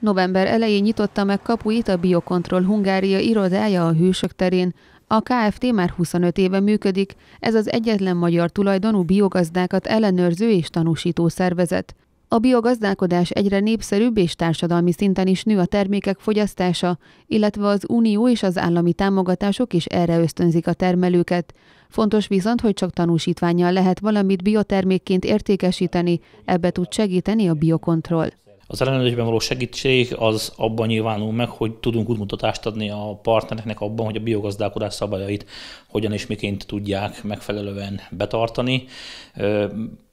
November elején nyitotta meg kapuit a Biokontroll Hungária irodája a Hősök terén. A KFT már 25 éve működik, ez az egyetlen magyar tulajdonú biogazdákat ellenőrző és tanúsító szervezet. A biogazdálkodás egyre népszerűbb és társadalmi szinten is nő a termékek fogyasztása, illetve az unió és az állami támogatások is erre ösztönzik a termelőket. Fontos viszont, hogy csak tanúsítványjal lehet valamit biotermékként értékesíteni, ebbe tud segíteni a biokontroll. Az ellenőrzésben való segítség az abban nyilvánul meg, hogy tudunk útmutatást adni a partnereknek abban, hogy a biogazdálkodás szabályait hogyan és miként tudják megfelelően betartani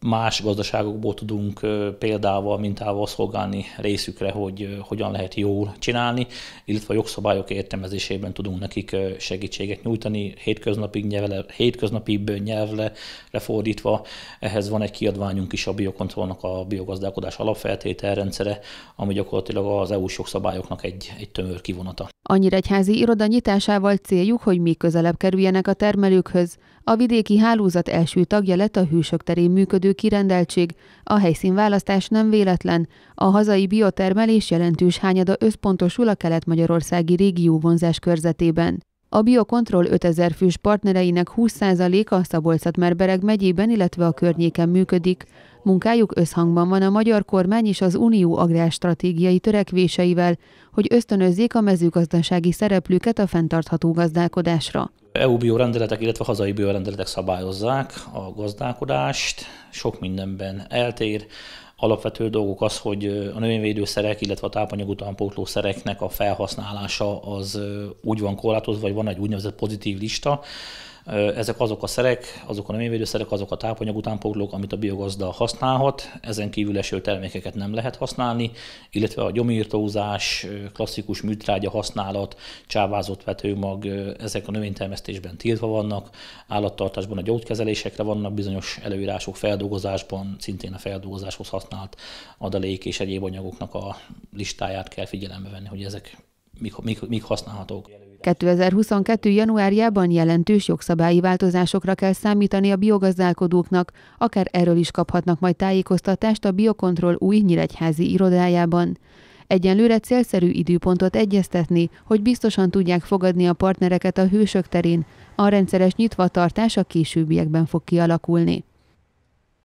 más gazdaságokból tudunk példával, mintával szolgálni részükre, hogy hogyan lehet jól csinálni, illetve a jogszabályok értelmezésében tudunk nekik segítséget nyújtani, hétköznapi nyelvre, hétköznapi nyelvre lefordítva. Ehhez van egy kiadványunk is a biokontrollnak a biogazdálkodás alapfeltételrendszere, ami gyakorlatilag az EU-s jogszabályoknak egy, egy tömör kivonata. A nyíregyházi iroda nyitásával céljuk, hogy még közelebb kerüljenek a termelőkhöz. A vidéki hálózat első tagja lett a hűsök terén működő kirendeltség. A helyszínválasztás nem véletlen. A hazai biotermelés jelentős hányada összpontosul a kelet-magyarországi régió vonzás körzetében. A Biokontroll 5000 fős partnereinek 20%-a szabolcs merbereg megyében, illetve a környéken működik. Munkájuk összhangban van a magyar kormány és az unió agrárstratégiai törekvéseivel, hogy ösztönözzék a mezőgazdasági szereplőket a fenntartható gazdálkodásra. EU biorendeletek, illetve hazai biorendeletek szabályozzák a gazdálkodást, sok mindenben eltér. Alapvető dolgok az, hogy a növényvédőszerek, illetve a tápanyag szereknek a felhasználása az úgy van korlátozva, vagy van egy úgynevezett pozitív lista, ezek azok a szerek, azok a növényvédőszerek, azok a tápanyag utánpoglók, amit a biogazda használhat. Ezen kívül eső termékeket nem lehet használni, illetve a gyomírtózás, klasszikus műtrágya használat, csávázott vetőmag, ezek a növénytermesztésben tiltva vannak, állattartásban a gyógykezelésekre vannak bizonyos előírások, feldolgozásban szintén a feldolgozáshoz használt adalék és egyéb anyagoknak a listáját kell figyelembe venni, hogy ezek mik, mik, mik használhatók. 2022. januárjában jelentős jogszabályi változásokra kell számítani a biogazdálkodóknak, akár erről is kaphatnak majd tájékoztatást a Biokontroll új nyíregyházi irodájában. Egyenlőre célszerű időpontot egyeztetni, hogy biztosan tudják fogadni a partnereket a hősök terén, a rendszeres nyitvatartás a későbbiekben fog kialakulni.